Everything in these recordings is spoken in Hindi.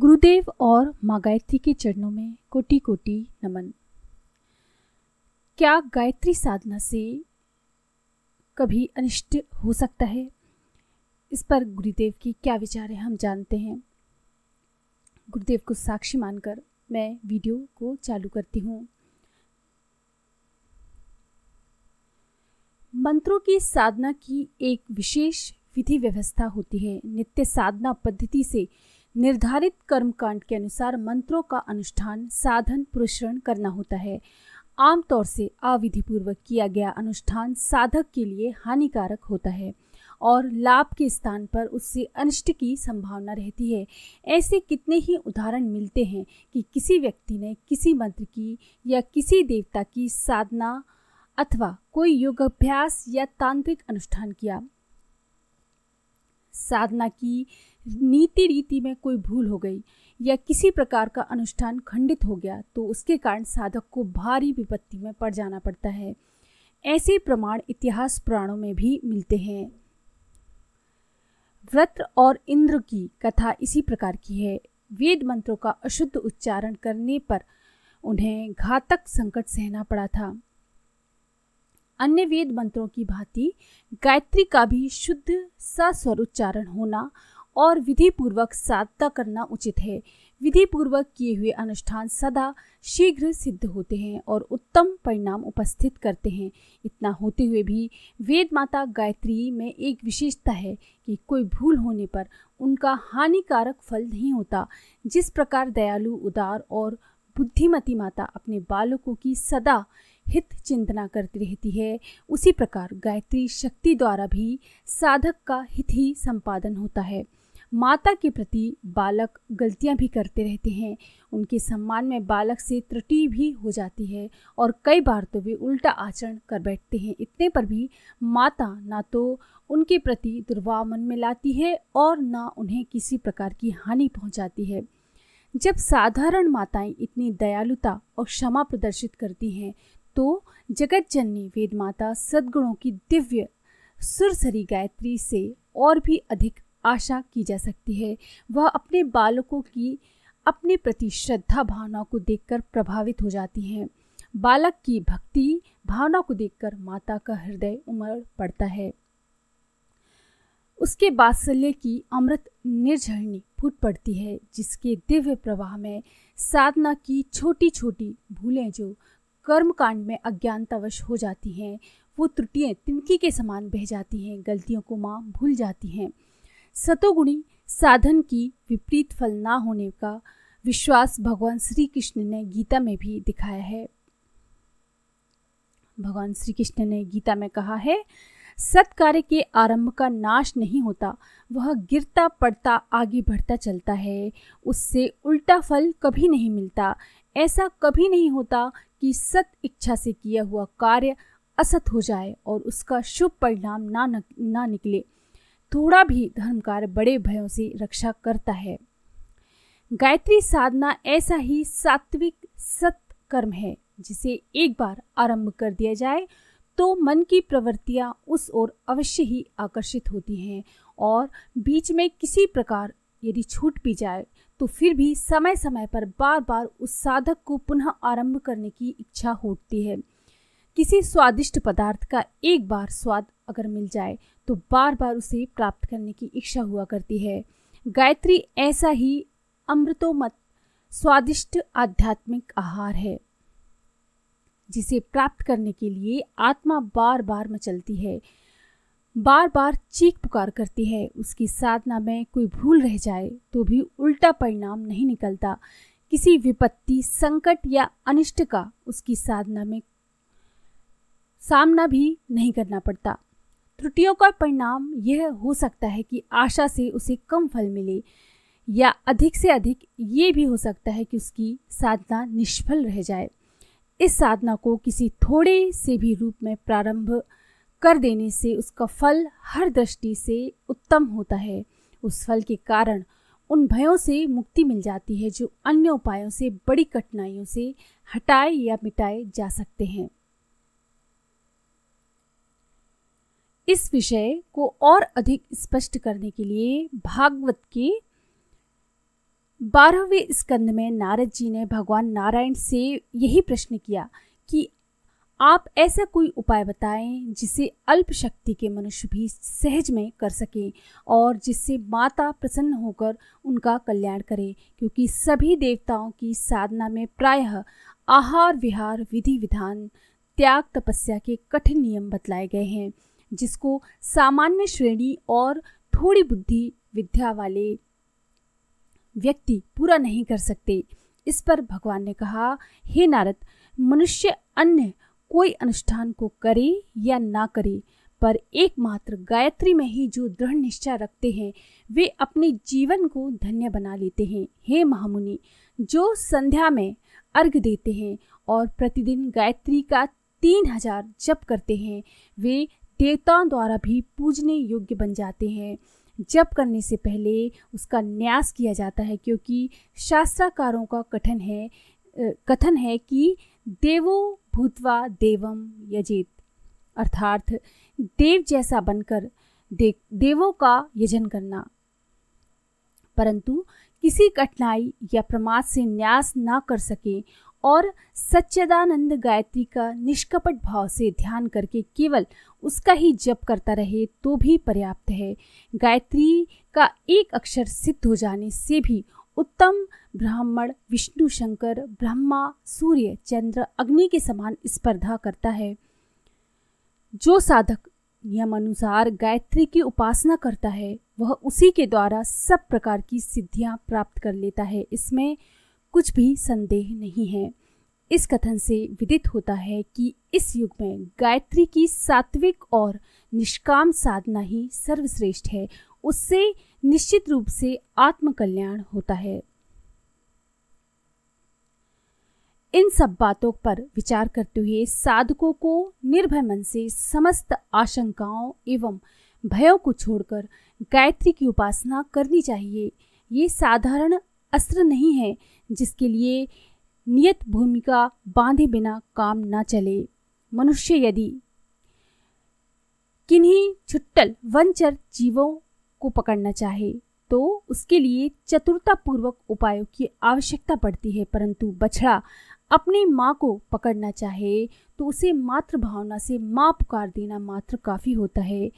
गुरुदेव और माँ गायत्री के चरणों में कोटि कोटि नमन क्या गायत्री साधना से कभी अनिष्ट हो सकता है इस पर गुरुदेव की क्या विचार है हम जानते हैं गुरुदेव को साक्षी मानकर मैं वीडियो को चालू करती हूँ मंत्रों की साधना की एक विशेष विधि व्यवस्था होती है नित्य साधना पद्धति से निर्धारित कर्मकांड के अनुसार मंत्रों का अनुष्ठान साधन पुरुषरण करना होता है आमतौर से अविधिपूर्वक किया गया अनुष्ठान साधक के लिए हानिकारक होता है और लाभ के स्थान पर उससे अनिष्ट की संभावना रहती है ऐसे कितने ही उदाहरण मिलते हैं कि किसी व्यक्ति ने किसी मंत्र की या किसी देवता की साधना अथवा कोई योगाभ्यास या तांत्रिक अनुष्ठान किया साधना की नीति रीति में कोई भूल हो गई या किसी प्रकार का अनुष्ठान खंडित हो गया तो उसके कारण साधक को भारी विपत्ति में पड़ जाना पड़ता है ऐसे प्रमाण इतिहास पुराणों में भी मिलते हैं व्रत और इंद्र की कथा इसी प्रकार की है वेद मंत्रों का अशुद्ध उच्चारण करने पर उन्हें घातक संकट सहना पड़ा था अन्य वेद मंत्रों की भांति गायत्री का भी शुद्ध स्वर उच्चारण होना और विधि पूर्वक साधता करना उचित है विधि पूर्वक किए हुए अनुष्ठान सदा शीघ्र सिद्ध होते हैं और उत्तम परिणाम उपस्थित करते हैं इतना होते हुए भी वेद माता गायत्री में एक विशेषता है कि कोई भूल होने पर उनका हानिकारक फल नहीं होता जिस प्रकार दयालु उदार और बुद्धिमती माता अपने बालकों की सदा हित चिंतना करती रहती है उसी प्रकार गायत्री शक्ति द्वारा भी साधक का हित ही संपादन होता है माता के प्रति बालक गलतियां भी करते रहते हैं उनके सम्मान में बालक से त्रुटि भी हो जाती है और कई बार तो वे उल्टा आचरण कर बैठते हैं इतने पर भी माता ना तो उनके प्रति दुर्भाव मन में लाती है और ना उन्हें किसी प्रकार की हानि पहुंचाती है जब साधारण माताएं इतनी दयालुता और क्षमा प्रदर्शित करती हैं तो जगत जननी वेद माता सदगुणों की दिव्य सुरसरी गायत्री से और भी अधिक आशा की जा सकती है वह अपने बालकों की अपने प्रति श्रद्धा भावना को देखकर प्रभावित हो जाती हैं बालक की भक्ति भावना को देखकर माता का हृदय उमड़ पड़ता है उसके बात्सल्य की अमृत निर्झरणी फूट पड़ती है जिसके दिव्य प्रवाह में साधना की छोटी छोटी भूलें जो कर्म कांड में अज्ञानतावश हो जाती हैं वो त्रुटियाँ तिनकी के समान बह जाती हैं गलतियों को माँ भूल जाती हैं सतोगुणी साधन की विपरीत फल ना होने का विश्वास भगवान श्री कृष्ण ने गीता में भी दिखाया है भगवान श्री कृष्ण ने गीता में कहा है सत्कार्य के आरंभ का नाश नहीं होता वह गिरता पड़ता आगे बढ़ता चलता है उससे उल्टा फल कभी नहीं मिलता ऐसा कभी नहीं होता कि सत इच्छा से किया हुआ कार्य असत हो जाए और उसका शुभ परिणाम ना ना निकले थोड़ा भी धर्म कार्य बड़े भयों से रक्षा करता है गायत्री साधना ऐसा ही सात्विक सत कर्म है जिसे एक बार आरंभ कर दिया जाए तो मन की प्रवृत्तियां उस ओर अवश्य ही आकर्षित होती हैं और बीच में किसी प्रकार यदि छूट भी जाए तो फिर भी समय समय पर बार बार उस साधक को पुनः आरंभ करने की इच्छा होती है किसी स्वादिष्ट पदार्थ का एक बार स्वाद अगर मिल जाए तो बार बार उसे प्राप्त करने की इच्छा हुआ करती है गायत्री ऐसा ही अमृतोमत स्वादिष्ट आध्यात्मिक आहार है जिसे प्राप्त करने के लिए आत्मा बार बार मचलती है बार बार चीख पुकार करती है उसकी साधना में कोई भूल रह जाए तो भी उल्टा परिणाम नहीं निकलता किसी विपत्ति संकट या अनिष्ट का उसकी साधना में सामना भी नहीं करना पड़ता त्रुटियों का परिणाम यह हो सकता है कि आशा से उसे कम फल मिले या अधिक से अधिक ये भी हो सकता है कि उसकी साधना निष्फल रह जाए इस साधना को किसी थोड़े से भी रूप में प्रारंभ कर देने से उसका फल हर दृष्टि से उत्तम होता है उस फल के कारण उन भयों से मुक्ति मिल जाती है जो अन्य उपायों से बड़ी कठिनाइयों से हटाए या मिटाए जा सकते हैं इस विषय को और अधिक स्पष्ट करने के लिए भागवत के बारहवें स्कंद में नारद जी ने भगवान नारायण से यही प्रश्न किया कि आप ऐसा कोई उपाय बताएं जिसे अल्प शक्ति के मनुष्य भी सहज में कर सकें और जिससे माता प्रसन्न होकर उनका कल्याण करे क्योंकि सभी देवताओं की साधना में प्रायः आहार विहार विधि विधान त्याग तपस्या के कठिन नियम बतलाए गए हैं जिसको सामान्य श्रेणी और थोड़ी बुद्धि विद्या वाले व्यक्ति पूरा नहीं कर सकते इस पर भगवान ने कहा हे नारद मनुष्य अन्य कोई अनुष्ठान को करे या ना करे पर एकमात्र गायत्री में ही जो दृढ़ निश्चय रखते हैं वे अपने जीवन को धन्य बना लेते हैं हे महामुनि जो संध्या में अर्घ देते हैं और प्रतिदिन गायत्री का तीन हजार जप करते हैं वे देवताओं द्वारा भी पूजने योग्य बन जाते हैं जप करने से पहले उसका न्यास किया जाता है क्योंकि शास्त्राकारों का कथन है कथन है कि देवों भूतवा देवम यजेत अर्थात देव जैसा बनकर दे, देवों का यजन करना परंतु किसी कठिनाई या प्रमाद से न्यास ना कर सके और सच्चदानंद गायत्री का निष्कपट भाव से ध्यान करके केवल उसका ही जप करता रहे तो भी पर्याप्त है गायत्री का एक अक्षर सिद्ध हो जाने से भी उत्तम ब्राह्मण विष्णु शंकर ब्रह्मा सूर्य चंद्र अग्नि के समान स्पर्धा करता है जो साधक अनुसार गायत्री की उपासना करता है वह उसी के द्वारा सब प्रकार की सिद्धियां प्राप्त कर लेता है इसमें कुछ भी संदेह नहीं है इस कथन से विदित होता है कि इस युग में गायत्री की सात्विक और निष्काम साधना ही सर्वश्रेष्ठ है उससे निश्चित रूप से आत्मकल्याण होता है इन सब बातों पर विचार करते हुए साधकों को निर्भय मन से समस्त आशंकाओं एवं भयों को छोड़कर गायत्री की उपासना करनी चाहिए ये साधारण अस्त्र नहीं है जिसके लिए नियत भूमिका बांधे बिना काम न चले मनुष्य यदि किन्हीं छुट्टल वंचर जीवों को पकड़ना चाहे तो उसके लिए चतुरतापूर्वक उपायों की आवश्यकता पड़ती है परंतु बछड़ा अपनी माँ को पकड़ना चाहे तो उसे मात्र भावना से माँ पुकार देना मात्र काफ़ी होता है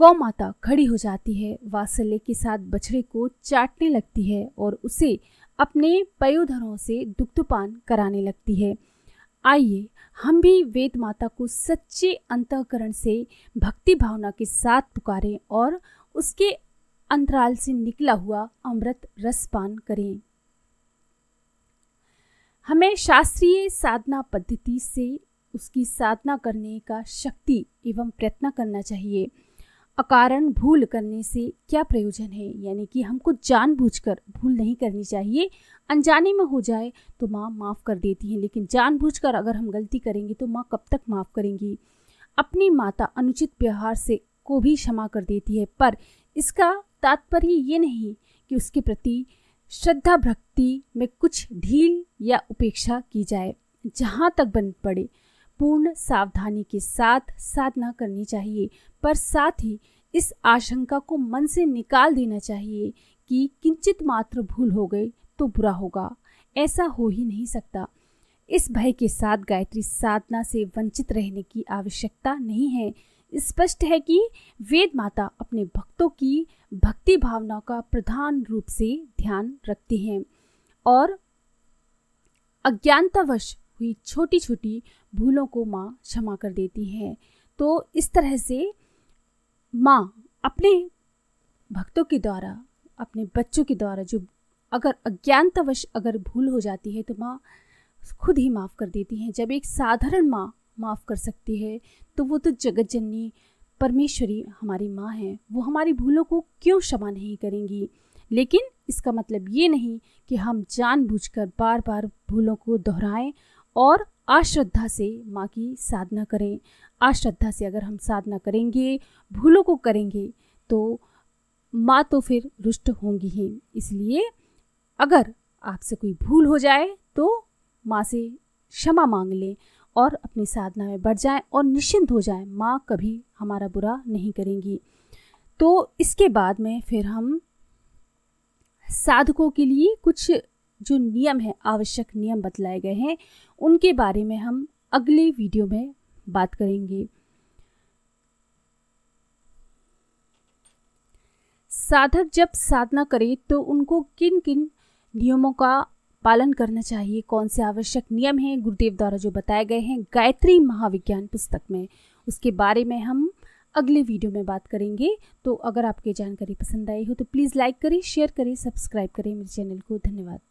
गौ माता खड़ी हो जाती है वासल्य के साथ बछड़े को चाटने लगती है और उसे अपने पयोधरों से दुग्धपान कराने लगती है आइए हम भी वेद माता को सच्चे अंतकरण से भक्ति भावना के साथ पुकारें और उसके अंतराल से निकला हुआ अमृत रस पान करें हमें शास्त्रीय साधना पद्धति से उसकी साधना करने का शक्ति एवं प्रयत्न करना चाहिए अकारण भूल करने से क्या प्रयोजन है यानी कि हमको जानबूझकर भूल नहीं करनी चाहिए अनजाने में हो जाए तो माँ माफ़ कर देती हैं लेकिन जानबूझकर अगर हम गलती करेंगे तो माँ कब तक माफ़ करेंगी अपनी माता अनुचित व्यवहार से को भी क्षमा कर देती है पर इसका तात्पर्य ये नहीं कि उसके प्रति श्रद्धा भक्ति में कुछ ढील या उपेक्षा की जाए जहाँ तक बन पड़े पूर्ण सावधानी के साथ साधना करनी चाहिए पर साथ ही इस आशंका को मन से निकाल देना चाहिए कि किंचित मात्र भूल हो गई तो बुरा होगा ऐसा हो ही नहीं सकता इस भय के साथ गायत्री साधना से वंचित रहने की आवश्यकता नहीं है स्पष्ट है कि वेद माता अपने भक्तों की भक्ति भावना का प्रधान रूप से ध्यान रखती हैं और अज्ञानतावश हुई छोटी छोटी भूलों को माँ क्षमा कर देती हैं तो इस तरह से माँ अपने भक्तों के द्वारा अपने बच्चों के द्वारा जो अगर अज्ञानतावश अगर भूल हो जाती है तो माँ खुद ही माफ़ कर देती हैं जब एक साधारण माँ माफ़ कर सकती है तो वो तो जगत जननी परमेश्वरी हमारी माँ है वो हमारी भूलों को क्यों क्षमा नहीं करेंगी लेकिन इसका मतलब ये नहीं कि हम जानबूझकर बार बार भूलों को दोहराएं और आश्रद्धा से माँ की साधना करें आश्रद्धा से अगर हम साधना करेंगे भूलों को करेंगे तो माँ तो फिर रुष्ट होंगी ही इसलिए अगर आपसे कोई भूल हो जाए तो माँ से क्षमा मांग लें और अपनी साधना में बढ़ जाएं और निश्चिंत हो जाएं माँ कभी हमारा बुरा नहीं करेंगी तो इसके बाद में फिर हम साधकों के लिए कुछ जो नियम है आवश्यक नियम बतलाए गए हैं उनके बारे में हम अगले वीडियो में बात करेंगे साधक जब साधना करे तो उनको किन किन नियमों का पालन करना चाहिए कौन से आवश्यक नियम हैं गुरुदेव द्वारा जो बताए गए हैं गायत्री महाविज्ञान पुस्तक में उसके बारे में हम अगले वीडियो में बात करेंगे तो अगर आपकी जानकारी पसंद आई हो तो प्लीज़ लाइक करें शेयर करें सब्सक्राइब करें मेरे चैनल को धन्यवाद